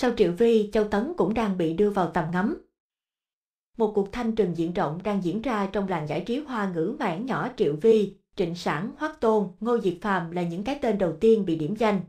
Sau Triệu Vi, Châu Tấn cũng đang bị đưa vào tầm ngắm. Một cuộc thanh trừng diện rộng đang diễn ra trong làng giải trí hoa ngữ mảng nhỏ Triệu Vi, Trịnh Sản, Hoắc Tôn, Ngô Diệt Phàm là những cái tên đầu tiên bị điểm danh.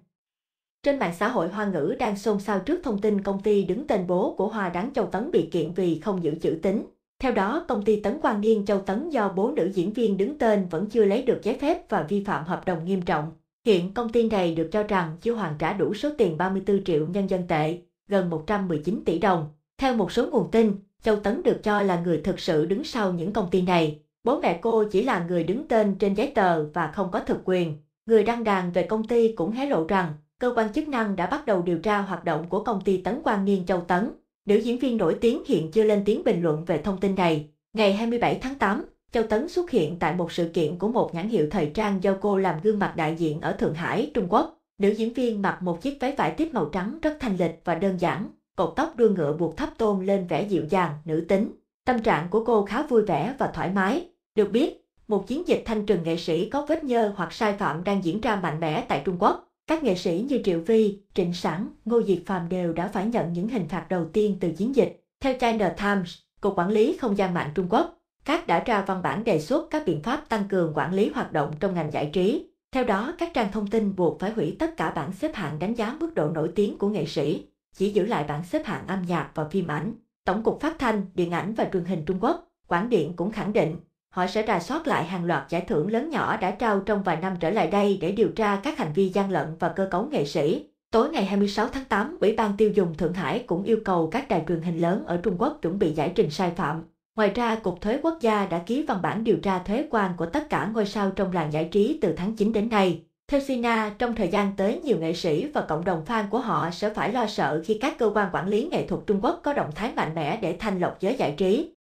Trên mạng xã hội Hoa ngữ đang xôn xao trước thông tin công ty đứng tên bố của Hoa Đáng Châu Tấn bị kiện vì không giữ chữ tính. Theo đó, công ty Tấn Quang Niên Châu Tấn do bố nữ diễn viên đứng tên vẫn chưa lấy được giấy phép và vi phạm hợp đồng nghiêm trọng. Hiện công ty này được cho rằng chưa hoàn trả đủ số tiền 34 triệu nhân dân tệ, gần 119 tỷ đồng. Theo một số nguồn tin, Châu Tấn được cho là người thực sự đứng sau những công ty này. Bố mẹ cô chỉ là người đứng tên trên giấy tờ và không có thực quyền. Người đăng đàn về công ty cũng hé lộ rằng cơ quan chức năng đã bắt đầu điều tra hoạt động của công ty Tấn Quang Nghiên Châu Tấn. Nữ diễn viên nổi tiếng hiện chưa lên tiếng bình luận về thông tin này. Ngày 27 tháng 8, Châu Tấn xuất hiện tại một sự kiện của một nhãn hiệu thời trang do cô làm gương mặt đại diện ở Thượng Hải, Trung Quốc. Nữ diễn viên mặc một chiếc váy vải tiếp màu trắng rất thanh lịch và đơn giản, cột tóc đuôi ngựa buộc thấp tôn lên vẻ dịu dàng, nữ tính. Tâm trạng của cô khá vui vẻ và thoải mái. Được biết, một chiến dịch thanh trừng nghệ sĩ có vết nhơ hoặc sai phạm đang diễn ra mạnh mẽ tại Trung Quốc. Các nghệ sĩ như Triệu Vi, Trịnh Sản, Ngô Diệt Phàm đều đã phải nhận những hình phạt đầu tiên từ chiến dịch. Theo China Times, Cục Quản lý Không gian mạng Trung Quốc, các đã ra văn bản đề xuất các biện pháp tăng cường quản lý hoạt động trong ngành giải trí. Theo đó, các trang thông tin buộc phải hủy tất cả bảng xếp hạng đánh giá mức độ nổi tiếng của nghệ sĩ, chỉ giữ lại bảng xếp hạng âm nhạc và phim ảnh. Tổng cục Phát thanh, Điện ảnh và Truyền hình Trung Quốc, quản Điện cũng khẳng định, họ sẽ rà soát lại hàng loạt giải thưởng lớn nhỏ đã trao trong vài năm trở lại đây để điều tra các hành vi gian lận và cơ cấu nghệ sĩ. Tối ngày 26 tháng 8, Ủy ban tiêu dùng Thượng Hải cũng yêu cầu các đài truyền hình lớn ở Trung Quốc chuẩn bị giải trình sai phạm. Ngoài ra, Cục Thuế Quốc gia đã ký văn bản điều tra thuế quan của tất cả ngôi sao trong làng giải trí từ tháng 9 đến nay. Theo Sina, trong thời gian tới nhiều nghệ sĩ và cộng đồng fan của họ sẽ phải lo sợ khi các cơ quan quản lý nghệ thuật Trung Quốc có động thái mạnh mẽ để thanh lọc giới giải trí.